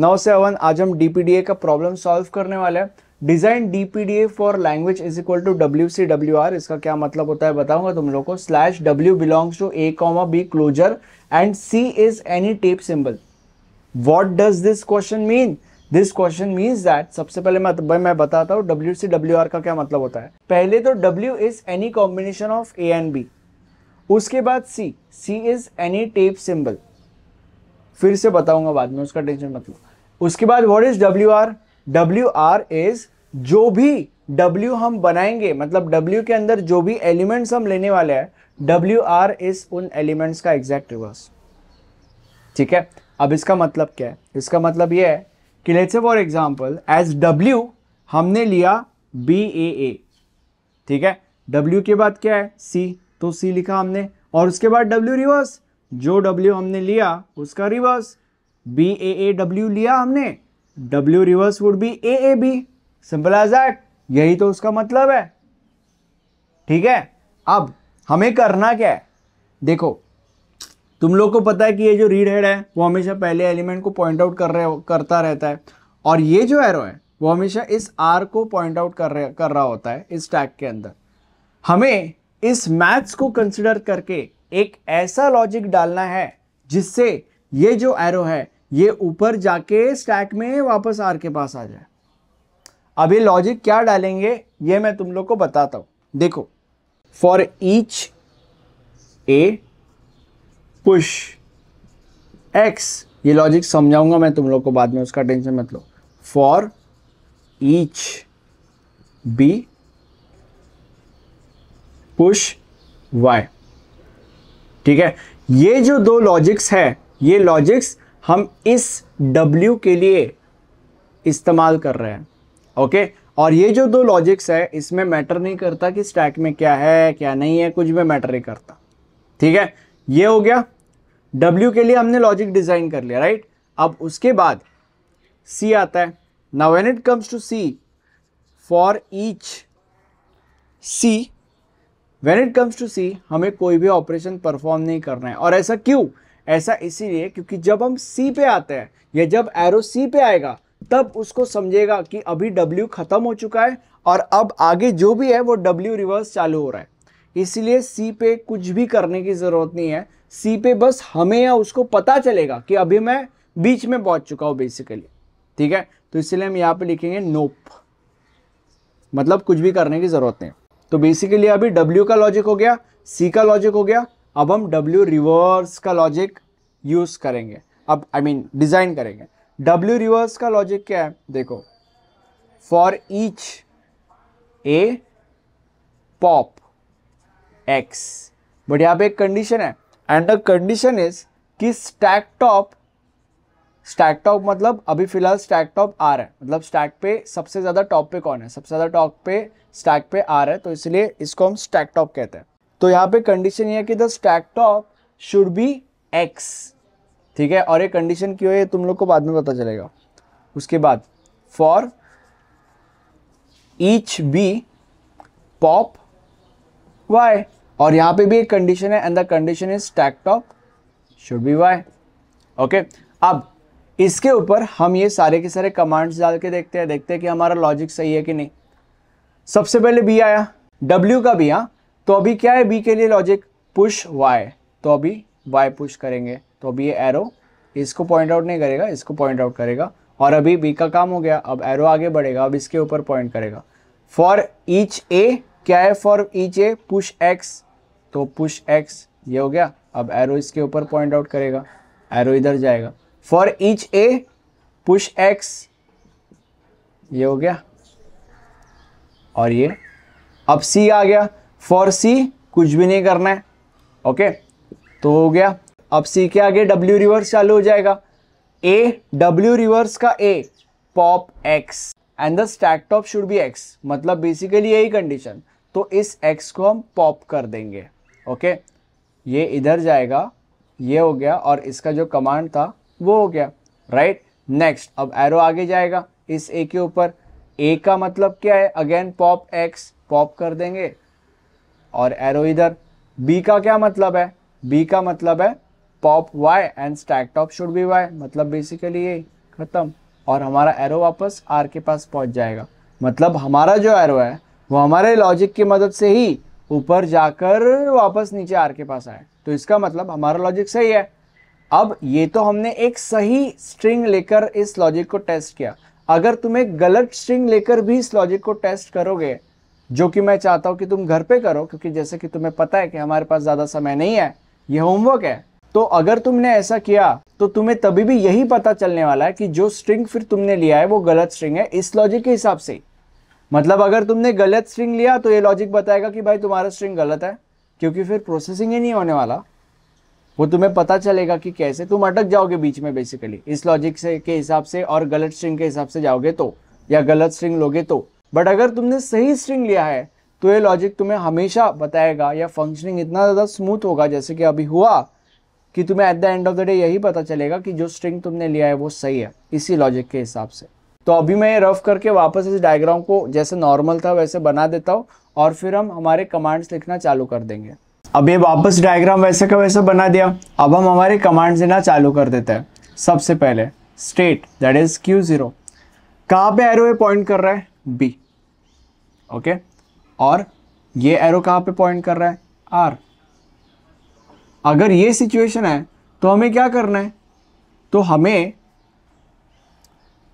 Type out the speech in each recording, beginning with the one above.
नौ से अवन आज हम डीपीडीए का प्रॉब्लम सॉल्व करने वाले हैं design DPDA for language is equal to W C W R इसका क्या मतलब होता है बताऊंगा तुम लोग को slash W belongs to A comma B closure and C is any tape symbol what does this question mean this question means that सबसे पहले मैं मैं बताता हूँ डब्ल्यू सी डब्ल्यू आर का क्या मतलब होता है पहले तो W is any combination of A and B उसके बाद C C is any tape symbol फिर से बताऊंगा बाद में उसका टेंशन मत लो उसके बाद what is W R W R is जो भी W हम बनाएंगे मतलब W के अंदर जो भी एलिमेंट्स हम लेने वाले हैं डब्ल्यू आर इज उन एलिमेंट्स का एग्जैक्ट रिवर्स ठीक है अब इसका मतलब क्या है इसका मतलब यह है कि let's for example as W हमने लिया बी ए ए ठीक है W के बाद क्या है C तो C लिखा हमने और उसके बाद W रिवर्स जो W हमने लिया उसका reverse B A A W लिया हमने W reverse would be A A B simple as that यही तो उसका मतलब है ठीक है अब हमें करना क्या है देखो तुम लोग को पता है कि ये जो रीड हेड है वो हमेशा पहले एलिमेंट को पॉइंट आउट कर रहे करता रहता है और ये जो एरो है वो हमेशा इस आर को पॉइंट आउट कर रहे कर रहा होता है इस टैग के अंदर हमें इस मैथ्स को कंसिडर करके एक ऐसा लॉजिक डालना है जिससे ये जो एरो है ये ऊपर जाके स्टैक में वापस आर के पास आ जाए अभी लॉजिक क्या डालेंगे ये मैं तुम लोग को बताता हूं देखो for each A push X ये लॉजिक समझाऊंगा मैं तुम लोग को बाद में उसका टेंशन मत लो for each B push Y ठीक है ये जो दो लॉजिक्स है ये लॉजिक्स हम इस W के लिए इस्तेमाल कर रहे हैं ओके और ये जो दो लॉजिक्स है इसमें मैटर नहीं करता कि स्टैक में क्या है क्या नहीं है कुछ भी मैटर नहीं करता ठीक है ये हो गया W के लिए हमने लॉजिक डिज़ाइन कर लिया राइट अब उसके बाद C आता है now when it comes to c for each c when it comes to C हमें कोई भी ऑपरेशन परफॉर्म नहीं करना है और ऐसा क्यों ऐसा इसीलिए क्योंकि जब हम सी पे आते हैं या जब एरो सी पे आएगा तब उसको समझेगा कि अभी डब्ल्यू खत्म हो चुका है और अब आगे जो भी है वो डब्ल्यू रिवर्स चालू हो रहा है इसलिए सी पे कुछ भी करने की ज़रूरत नहीं है सी पे बस हमें या उसको पता चलेगा कि अभी मैं बीच में पहुंच चुका हूँ बेसिकली ठीक है तो इसलिए हम यहाँ पे लिखेंगे नोप मतलब कुछ भी करने की ज़रूरत नहीं तो बेसिकली अभी W का लॉजिक हो गया C का लॉजिक हो गया अब हम W रिवर्स का लॉजिक यूज़ करेंगे अब आई मीन डिज़ाइन करेंगे W रिवर्स का लॉजिक क्या है देखो for each A pop X but यहाँ पे एक कंडीशन है एंड द कंडीशन इज कि स्टैक टॉप स्टैक टॉप मतलब अभी फिलहाल स्टैक टॉप रहा है मतलब स्टैक पे सबसे ज़्यादा टॉप पे कौन है सबसे ज़्यादा टॉप पे स्टैक पे आ रहा है तो इसलिए इसको हम स्टैक टॉप कहते हैं तो यहाँ पे कंडीशन ये है कि the stack top should be X ठीक है और ये कंडीशन क्यों है तुम लोग को बाद में पता चलेगा उसके बाद for each B pop Y और यहाँ पे भी एक कंडीशन है and the condition is stack top should be Y okay अब इसके ऊपर हम ये सारे के सारे कमांड्स डाल के देखते हैं देखते हैं कि हमारा लॉजिक सही है कि नहीं सबसे पहले बी आया डब्ल्यू का बी हाँ तो अभी क्या है बी के लिए लॉजिक पुश वाई तो अभी वाई पुश करेंगे तो अभी ये एरो इसको पॉइंट आउट नहीं करेगा इसको पॉइंट आउट करेगा और अभी बी का काम हो गया अब एरो आगे बढ़ेगा अब इसके ऊपर पॉइंट करेगा फॉर ईच ए क्या है for each A push X तो पुश एक्स ये हो गया अब एरो इसके ऊपर पॉइंट आउट करेगा एरो इधर जाएगा for each A push X ये हो गया और ये अब सी आ गया फॉर सी कुछ भी नहीं करना है ओके तो हो गया अब सी के आगे डब्ल्यू रिवर्स चालू हो जाएगा ए डब्ल्यू रिवर्स का A pop X and the stack top should be X मतलब बेसिकली यही कंडीशन तो इस एक्स को हम पॉप कर देंगे ओके ये इधर जाएगा ये हो गया और इसका जो कमांड था वो हो गया राइट right? नेक्स्ट अब एरो आगे जाएगा इस ए के ऊपर ए का मतलब क्या है अगेन पॉप एक्स पॉप कर देंगे और एरो इधर बी का क्या मतलब है बी का मतलब है pop Y and stack top should be Y मतलब बेसिकली ये खत्म और हमारा एरो वापस आर के पास पहुंच जाएगा मतलब हमारा जो एरो है वो हमारे लॉजिक की मदद से ही ऊपर जाकर वापस नीचे आर के पास आए तो इसका मतलब हमारा लॉजिक सही है अब ये तो हमने एक सही स्ट्रिंग लेकर इस लॉजिक को टेस्ट किया अगर तुम एक गलत स्ट्रिंग लेकर भी इस लॉजिक को टेस्ट करोगे जो कि मैं चाहता हूं कि तुम घर पे करो क्योंकि जैसे कि तुम्हें पता है कि हमारे पास ज़्यादा समय नहीं है ये होमवर्क है तो अगर तुमने ऐसा किया तो तुम्हें तभी भी यही पता चलने वाला है कि जो स्ट्रिंग फिर तुमने लिया है वो गलत स्ट्रिंग है इस लॉजिक के हिसाब से मतलब अगर तुमने गलत स्ट्रिंग लिया तो ये लॉजिक बताएगा कि भाई तुम्हारा स्ट्रिंग गलत है क्योंकि फिर प्रोसेसिंग ही नहीं होने वाला वो तुम्हें पता चलेगा कि कैसे तुम अटक जाओगे बीच में बेसिकली इस लॉजिक से के हिसाब से और गलत स्ट्रिंग के हिसाब से जाओगे तो या गलत स्ट्रिंग लोगे तो बट अगर तुमने सही स्ट्रिंग लिया है तो ये लॉजिक तुम्हें हमेशा बताएगा या फंक्शनिंग इतना ज़्यादा स्मूथ होगा जैसे कि अभी हुआ कि तुम्हें at the end of the day यही पता चलेगा कि जो स्ट्रिंग तुमने लिया है वो सही है इसी लॉजिक के हिसाब से तो अभी मैं ये रफ करके वापस इस डायग्राम को जैसे नॉर्मल था वैसे बना देता हूँ और फिर हम हमारे कमांड्स लिखना चालू कर देंगे अब ये वापस डायग्राम वैसे का वैसा बना दिया अब हम हमारे कमांड ना चालू कर देते हैं सबसे पहले state that is Q zero कहाँ पे एरो पॉइंट कर रहा है बी ओके okay? और ये एरो कहाँ पे पॉइंट कर रहा है आर अगर ये सिचुएशन है तो हमें क्या करना है तो हमें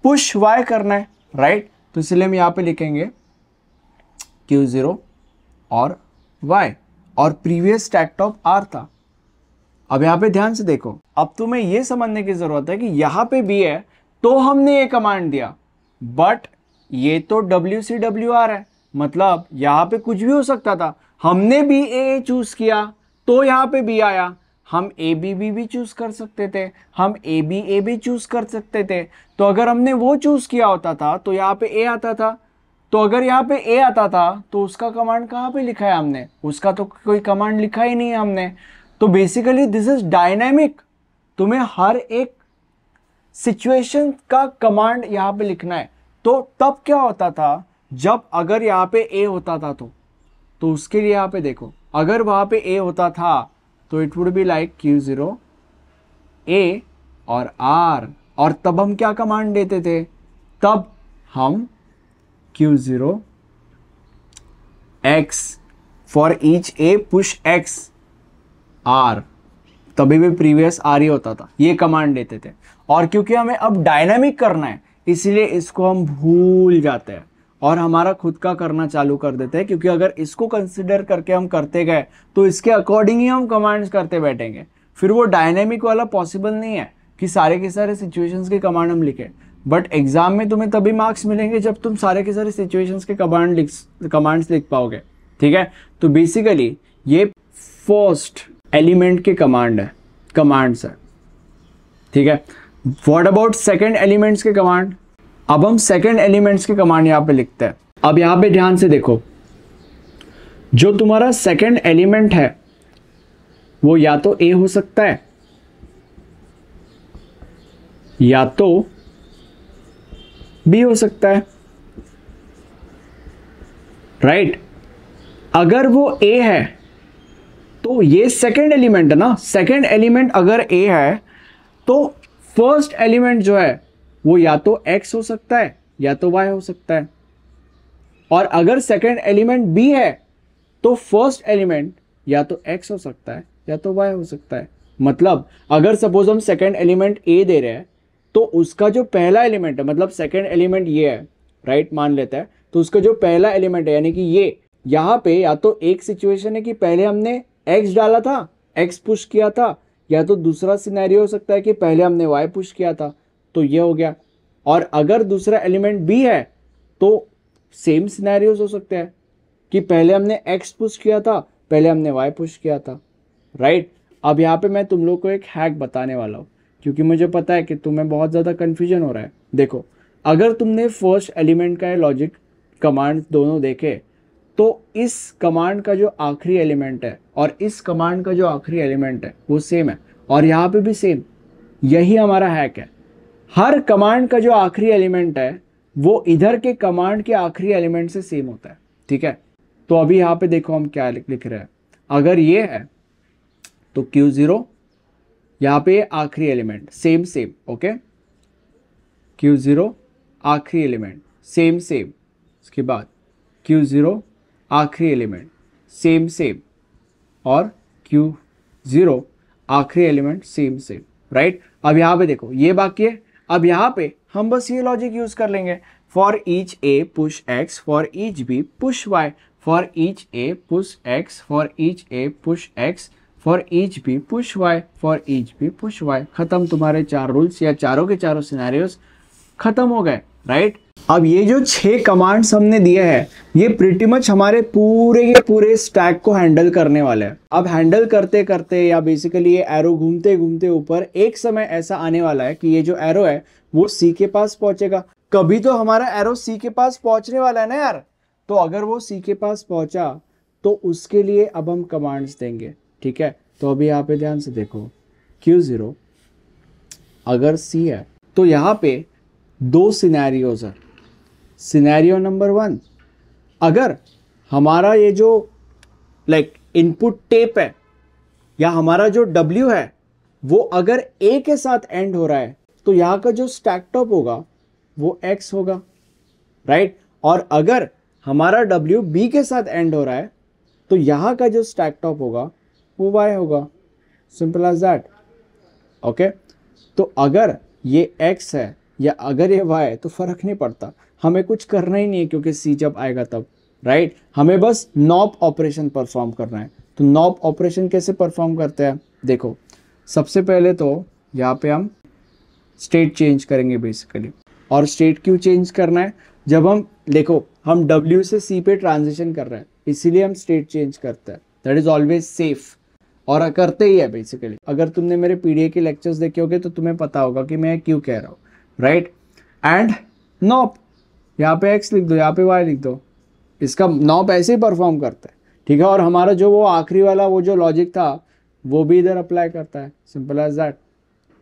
पुश वाई करना है राइट right? तो इसलिए हम यहाँ पे लिखेंगे क्यू ज़ीरो और वाई और प्रीवियस स्टैक टॉप आर था अब यहाँ पे ध्यान से देखो अब तुम्हें यह समझने की जरूरत है कि यहाँ पे भी है तो हमने ये कमांड दिया बट ये तो डब्ल्यू सी डब्ल्यू आर है मतलब यहाँ पे कुछ भी हो सकता था हमने भी ए चूज किया तो यहाँ पे भी आया हम ए बी बी भी चूज कर सकते थे हम ए बी ए भी चूज कर सकते थे तो अगर हमने वो चूज किया होता था तो यहाँ पे ए आता था तो अगर यहाँ पे ए आता था तो उसका कमांड कहाँ पे लिखा है हमने उसका तो कोई कमांड लिखा ही नहीं है हमने तो बेसिकली दिस इज डायनेमिक तुम्हें हर एक सिचुएशन का कमांड यहाँ पे लिखना है तो तब क्या होता था जब अगर यहाँ पे ए होता था तो तो उसके लिए यहाँ पे देखो अगर वहाँ पे ए होता था तो it would be like Q zero A और आर और तब हम क्या कमांड देते थे तब हम Q zero X for each A push X R तभी भी प्रीवियस आर ही होता था ये कमांड देते थे और क्योंकि हमें अब डायनामिक करना है इसलिए इसको हम भूल जाते हैं और हमारा खुद का करना चालू कर देते हैं क्योंकि अगर इसको कंसिडर करके हम करते गए तो इसके अकॉर्डिंग ही हम कमांड्स करते बैठेंगे फिर वो डायनेमिक वाला पॉसिबल नहीं है कि सारे के सारे सिचुएशंस के कमांड हम लिखें बट एग्ज़ाम में तुम्हें तभी मार्क्स मिलेंगे जब तुम सारे के सारे सिचुएशंस के कमांड लिख कमांड्स लिख पाओगे ठीक है तो बेसिकली ये फर्स्ट एलिमेंट के कमांड है कमांड्स है ठीक है वॉट अबाउट सेकेंड एलिमेंट्स के कमांड अब हम सेकेंड एलिमेंट्स के कमांड यहाँ पे लिखते हैं अब यहाँ पे ध्यान से देखो जो तुम्हारा सेकेंड एलिमेंट है वो या तो ए हो सकता है या तो भी हो सकता है राइट right? अगर वो ए है तो ये सेकेंड एलिमेंट है ना सेकेंड एलिमेंट अगर ए है तो फर्स्ट एलिमेंट जो है वो या तो एक्स हो सकता है या तो वाई हो सकता है और अगर सेकेंड एलिमेंट बी है तो फर्स्ट एलिमेंट या तो एक्स हो सकता है या तो वाई हो सकता है मतलब अगर सपोज हम सेकेंड एलिमेंट ए दे रहे हैं तो उसका जो पहला एलिमेंट है मतलब सेकेंड एलिमेंट ये है राइट मान लेता है तो उसका जो पहला एलिमेंट है यानी कि ये यहाँ पे या तो एक सिचुएशन है कि पहले हमने एक्स डाला था एक्स पुश किया था या तो दूसरा सिनेरियो हो सकता है कि पहले हमने वाई पुश किया था तो ये हो गया और अगर दूसरा एलिमेंट बी है तो सेम सिनेरियोज हो सकते हैं कि पहले हमने एक्स पुश किया था पहले हमने वाई पुश किया था राइट right? अब यहाँ पे मैं तुम लोग को एक हैक बताने वाला हूँ क्योंकि मुझे पता है कि तुम्हें बहुत ज़्यादा कन्फ्यूजन हो रहा है देखो अगर तुमने फर्स्ट एलिमेंट का लॉजिक कमांड दोनों देखे तो इस कमांड का जो आखिरी एलिमेंट है और इस कमांड का जो आखिरी एलिमेंट है वो सेम है और यहाँ पे भी सेम यही हमारा हैक है हर कमांड का जो आखिरी एलिमेंट है वो इधर के कमांड के आखिरी एलिमेंट से सेम होता है ठीक है तो अभी यहाँ पे देखो हम क्या लिख रहे हैं अगर ये है तो क्यू जीरो यहाँ पे आखिरी element same same okay Q zero आखिरी एलिमेंट सेम सेम उसके बाद क्यू ज़ीरो आखिरी एलिमेंट सेम सेम और क्यू ज़ीरो आखिरी एलिमेंट सेम सेम राइट अब यहां पे देखो ये बाकी है अब यहां पे हम बस ये लॉजिक यूज़ कर लेंगे for each A push X for each B push Y for each A push X for each A push X for each B push Y for each B push Y खत्म तुम्हारे चार rules या चारों के चारों scenarios खत्म हो गए राइट अब ये जो छह कमांड्स हमने दिए हैं ये प्रिटी मच हमारे पूरे के पूरे स्टैक को हैंडल करने वाले हैं अब हैंडल करते करते या बेसिकली ये एरो घूमते घूमते ऊपर एक समय ऐसा आने वाला है कि ये जो एरो है वो सी के पास पहुंचेगा कभी तो हमारा एरो सी के पास पहुंचने वाला है ना यार तो अगर वो सी के पास पहुंचा तो उसके लिए अब हम कमांड्स देंगे ठीक है तो अभी यहाँ पे ध्यान से देखो क्यू ज़ीरो अगर सी है तो यहाँ पे दो सिनेरियोज है सिनेरियो नंबर वन अगर हमारा ये जो लाइक इनपुट टेप है या हमारा जो W है वो अगर A के साथ एंड हो रहा है तो यहाँ का जो स्टैक टॉप होगा वो X होगा राइट right? और अगर हमारा W B के साथ एंड हो रहा है तो यहाँ का जो स्टैक टॉप होगा वो वाई होगा सिंपल एज दैट ओके तो अगर ये एक्स है या अगर ये वाई है तो फ़र्क नहीं पड़ता हमें कुछ करना ही नहीं है क्योंकि सी जब आएगा तब राइट हमें बस नॉप ऑपरेशन परफॉर्म करना है तो नॉप ऑपरेशन कैसे परफॉर्म करते हैं देखो सबसे पहले तो यहाँ पे हम स्टेट चेंज करेंगे बेसिकली और स्टेट क्यों चेंज करना है जब हम देखो हम W से C पे ट्रांजिशन कर रहे हैं इसीलिए हम स्टेट चेंज करते हैं दैट इज़ ऑलवेज सेफ़ और करते ही है बेसिकली अगर तुमने मेरे पीडीए के लेक्चर्स देखे होंगे तो तुम्हें पता होगा कि मैं क्यों कह रहा हूँ राइट एंड नॉप यहाँ पे एक्स लिख दो यहाँ पे वाई लिख दो इसका नॉप ऐसे ही परफॉर्म करता है ठीक है और हमारा जो वो आखिरी वाला वो जो लॉजिक था वो भी इधर अप्लाई करता है सिंपल एज दैट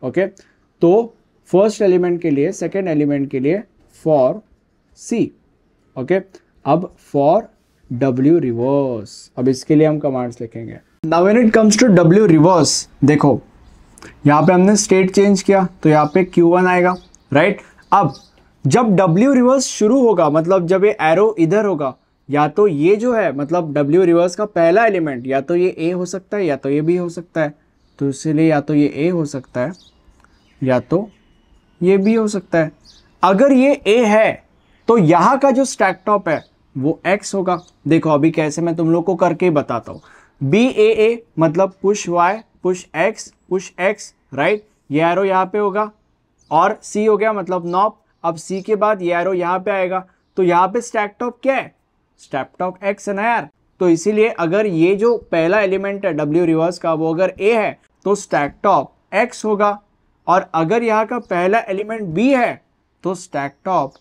ओके तो फर्स्ट एलिमेंट के लिए सेकेंड एलिमेंट के लिए फॉर सी ओके अब फॉर डब्ल्यू रिवर्स अब इसके लिए हम कमांड्स लिखेंगे now when it comes to W reverse देखो यहाँ पे हमने स्टेट चेंज किया तो यहाँ पे Q1 आएगा राइट अब जब W रिवर्स शुरू होगा मतलब जब ये एरो इधर होगा या तो ये जो है मतलब W रिवर्स का पहला एलिमेंट या तो ये A हो सकता है या तो ये B हो सकता है तो इसलिए या तो ये A हो सकता है या तो ये B हो सकता है अगर ये A है तो यहाँ का जो स्टैक टॉप है वो एक्स होगा देखो अभी कैसे मैं तुम लोग को करके बताता हूँ बी ए ए मतलब push Y push X push X right ये एरो यहाँ पे होगा और सी हो गया मतलब नॉप अब सी के बाद ये एरो यहाँ पे आएगा तो यहाँ पे स्टैक टॉप क्या है स्टैक टॉप एक्स है ना यार तो इसीलिए अगर ये जो पहला एलिमेंट है डब्ल्यू रिवर्स का वो अगर ए है तो स्टैक टॉप एक्स होगा और अगर यहाँ का पहला एलिमेंट बी है तो स्टैक टॉप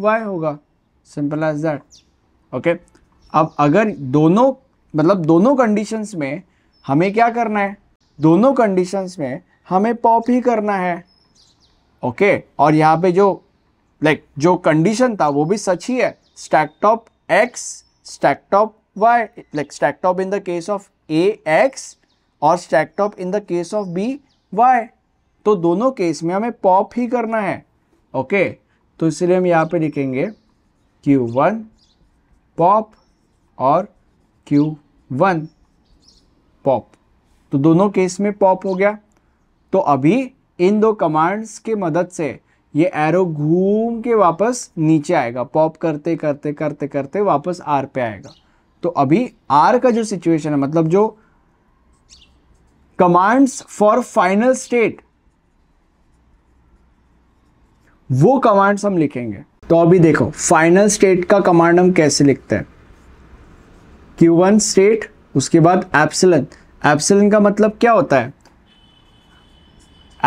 वाई होगा सिंपल एज दैट ओके अब अगर दोनों मतलब दोनों कंडीशंस में हमें क्या करना है दोनों कंडीशंस में हमें पॉप ही करना है ओके okay? और यहाँ पे जो लाइक like, जो कंडीशन था वो भी सच ही है stack top X stack top Y like stack top in the case of A X और stack top in the case of B Y तो दोनों केस में हमें पॉप ही करना है ओके okay? तो इसलिए हम यहाँ पे लिखेंगे क्यू वन पॉप और क्यू वन पॉप तो दोनों केस में पॉप हो गया तो अभी इन दो कमांड्स के मदद से ये एरो घूम के वापस नीचे आएगा पॉप करते करते करते करते वापस आर पे आएगा तो अभी आर का जो सिचुएशन है मतलब जो कमांड्स फॉर फाइनल स्टेट वो कमांड्स हम लिखेंगे तो अभी देखो फाइनल स्टेट का कमांड हम कैसे लिखते हैं क्यू वन स्टेट उसके बाद एप्सिलन एप्सिलन का मतलब क्या होता है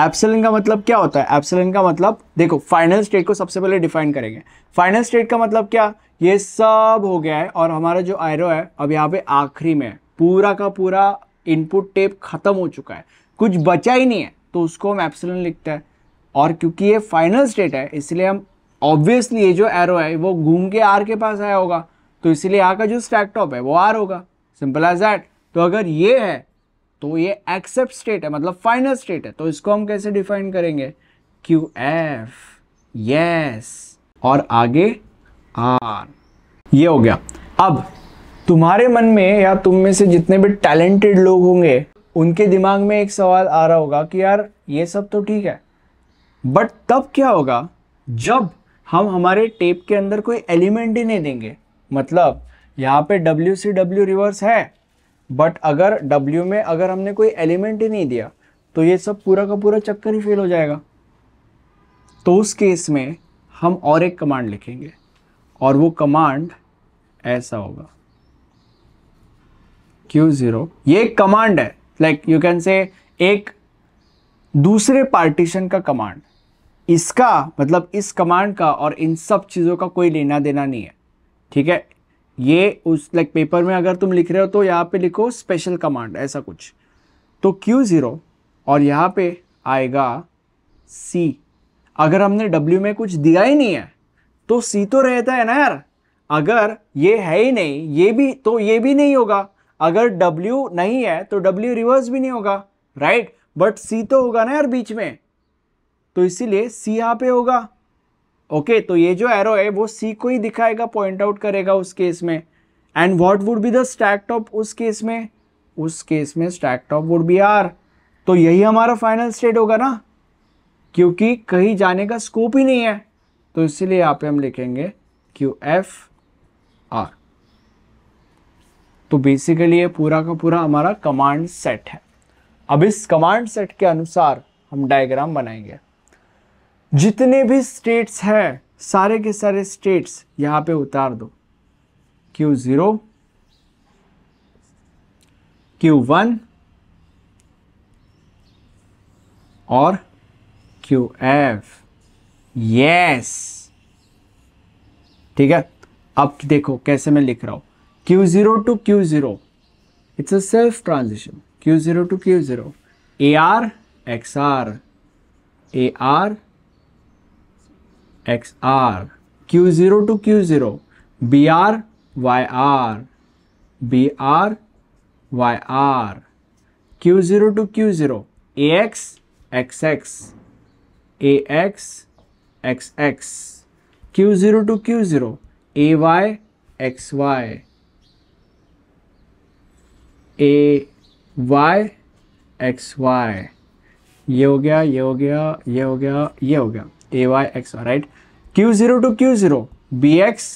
एप्सिलन का मतलब क्या होता है एप्सिलन का मतलब देखो फाइनल स्टेट को सबसे पहले डिफाइन करेंगे फाइनल स्टेट का मतलब क्या ये सब हो गया है और हमारा जो आयरो है अब यहाँ पे आखिरी में है पूरा का पूरा इनपुट टेप खत्म हो चुका है कुछ बचा ही नहीं है तो उसको हम एप्सिलन लिखते हैं और क्योंकि ये फाइनल स्टेट है इसलिए हम ऑब्वियसली ये जो एरो है वो घूम के आर के पास आया होगा तो इसीलिए यहाँ का जो स्टैक टॉप है वो आर होगा सिंपल एज दैट तो अगर ये है तो ये एक्सेप्ट स्टेट है मतलब फाइनल स्टेट है तो इसको हम कैसे डिफाइन करेंगे क्यू एफ यस और आगे आर ये हो गया अब तुम्हारे मन में या तुम में से जितने भी टैलेंटेड लोग होंगे उनके दिमाग में एक सवाल आ रहा होगा कि यार ये सब तो ठीक है बट तब क्या होगा जब हम हमारे टेप के अंदर कोई एलिमेंट ही नहीं देंगे मतलब यहाँ पे डब्ल्यू सी डब्ल्यू रिवर्स है बट अगर डब्ल्यू में अगर हमने कोई एलिमेंट ही नहीं दिया तो ये सब पूरा का पूरा चक्कर ही फेल हो जाएगा तो उस केस में हम और एक कमांड लिखेंगे और वो कमांड ऐसा होगा क्यू ज़ीरो ये एक कमांड है लाइक यू कैन से एक दूसरे पार्टीशन का कमांड इसका मतलब इस कमांड का और इन सब चीज़ों का कोई लेना देना नहीं है ठीक है ये उस लाइक पेपर में अगर तुम लिख रहे हो तो यहाँ पे लिखो स्पेशल कमांड ऐसा कुछ तो क्यू ज़ीरो और यहाँ पे आएगा सी अगर हमने डब्ल्यू में कुछ दिया ही नहीं है तो सी तो रहता है ना यार अगर ये है ही नहीं ये भी तो ये भी नहीं होगा अगर डब्ल्यू नहीं है तो डब्ल्यू रिवर्स भी नहीं होगा राइट बट सी तो होगा ना यार बीच में तो इसीलिए सी यहाँ पे होगा ओके तो ये जो एरो है वो सी को ही दिखाएगा पॉइंट आउट करेगा उस केस में and what would be the stack top उस केस में उस केस में stack top would be R तो यही हमारा फाइनल स्टेट होगा ना क्योंकि कहीं जाने का स्कोप ही नहीं है तो इसीलिए यहाँ पे हम लिखेंगे क्यू एफ आर तो बेसिकली ये पूरा का पूरा हमारा कमांड सेट है अब इस कमांड सेट के अनुसार हम डायग्राम बनाएंगे जितने भी स्टेट्स हैं सारे के सारे स्टेट्स यहां पे उतार दो क्यू ज़ीरो क्यू वन और क्यू एफ यस ठीक है अब देखो कैसे मैं लिख रहा हूं Q zero to Q zero it's a self transition Q zero to Q zero A R X R A R X R Q zero to Q zero B R Y R B R Y R Q zero to Q zero A X X X A X X X Q zero to Q zero A Y X Y A Y X Y ये हो गया ये हो गया ये हो गया ये हो गया A Y X Y right Q zero to Q zero B X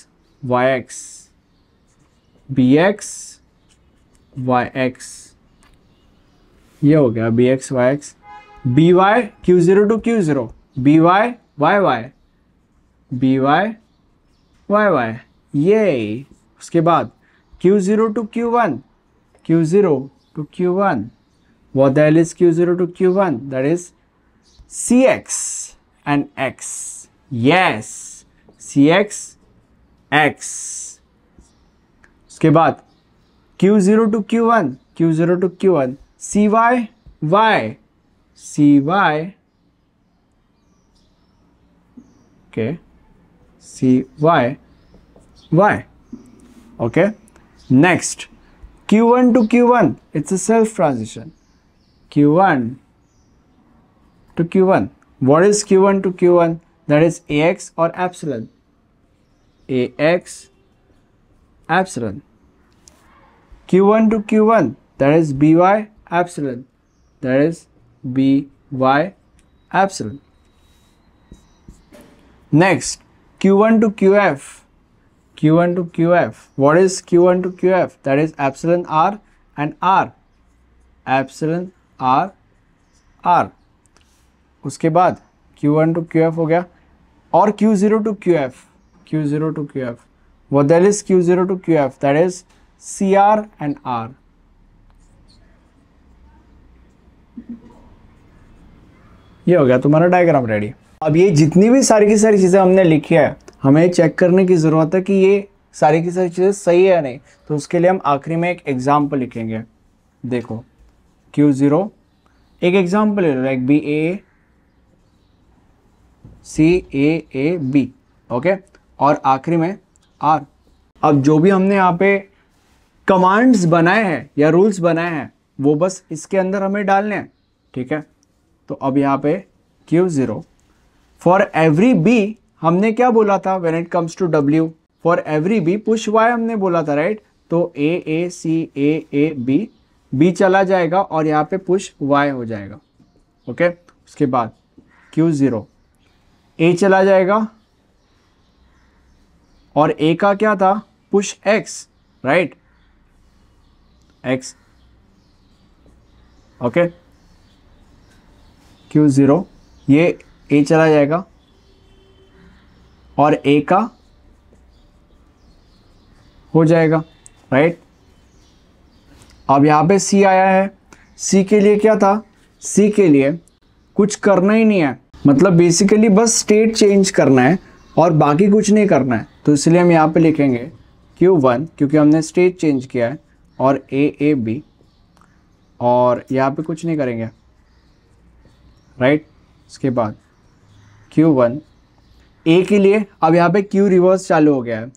Y X B X Y X ये हो गया B X Y X B Y Q zero to Q zero B Y Y Y B Y Y Y ये उसके बाद Q zero to Q one Q zero to Q one what that is Q zero to Q one that is C X and x. Yes, cx x. उसके बाद q0 to q1, q0 to q1, cy y, cy okay, cy y. Okay, next q1 to q1, it's a self transition. q1 to q1 what is q1 to q1? That is ax or epsilon. ax epsilon. q1 to q1 that is by epsilon. That is by epsilon. Next, q1 to qf. q1 to qf. What is q1 to qf? That is epsilon r and r. Epsilon r r. उसके बाद Q one to Q F हो गया और Q zero to Q F Q zero to Q F वो that is Q zero to Q F that is C R and R ये हो गया तुम्हारा डायग्राम रेडी अब ये जितनी भी सारी की सारी चीज़ें हमने लिखी है हमें चेक करने की ज़रूरत है कि ये सारी की सारी चीज़ें सही है या नहीं तो उसके लिए हम आखिरी में एक एग्ज़ाम्पल लिखेंगे देखो क्यू ज़ीरो एक एग्ज़ाम्पल ले लो like B A C A A B okay और आखिरी में आर अब जो भी हमने यहाँ पे कमांड्स बनाए हैं या रूल्स बनाए हैं वो बस इसके अंदर हमें डालने हैं ठीक है तो अब यहाँ पे Q zero for every B हमने क्या बोला था when it comes to W for every B push Y हमने बोला था राइट तो ए ए C A A B B चला जाएगा और यहाँ पे पुश वाई हो जाएगा ओके उसके बाद क्यू ज़ीरो ए चला जाएगा और ए का क्या था push X right X okay Q zero ये ए चला जाएगा और ए का हो जाएगा राइट अब यहां पे सी आया है सी के लिए क्या था सी के लिए कुछ करना ही नहीं है मतलब बेसिकली बस स्टेट चेंज करना है और बाकी कुछ नहीं करना है तो इसलिए हम यहाँ पे लिखेंगे क्यू वन क्योंकि हमने स्टेट चेंज किया है और ए ए बी और यहाँ पे कुछ नहीं करेंगे राइट इसके बाद क्यू वन ए के लिए अब यहाँ पे क्यू रिवर्स चालू हो गया है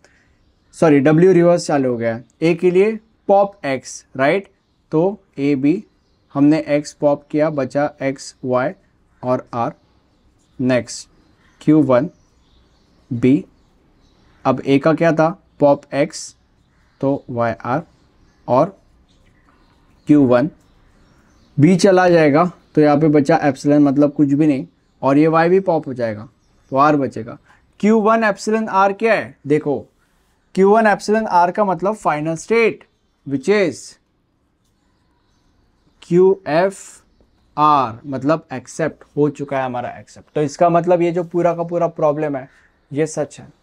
सॉरी डब्ल्यू रिवर्स चालू हो गया है ए के लिए पॉप एक्स राइट तो ए बी हमने एक्स पॉप किया बचा एक्स वाई और R next Q one B अब ए का क्या था पॉप एक्स तो वाई आर और क्यू वन बी चला जाएगा तो यहाँ पे बचा एप्सिलन मतलब कुछ भी नहीं और ये वाई भी पॉप हो जाएगा तो आर बचेगा क्यू वन एप्सिलन आर क्या है देखो क्यू वन एप्सिलन आर का मतलब final state which is Q F R मतलब एक्सेप्ट हो चुका है हमारा एक्सेप्ट तो इसका मतलब ये जो पूरा का पूरा प्रॉब्लम है ये सच है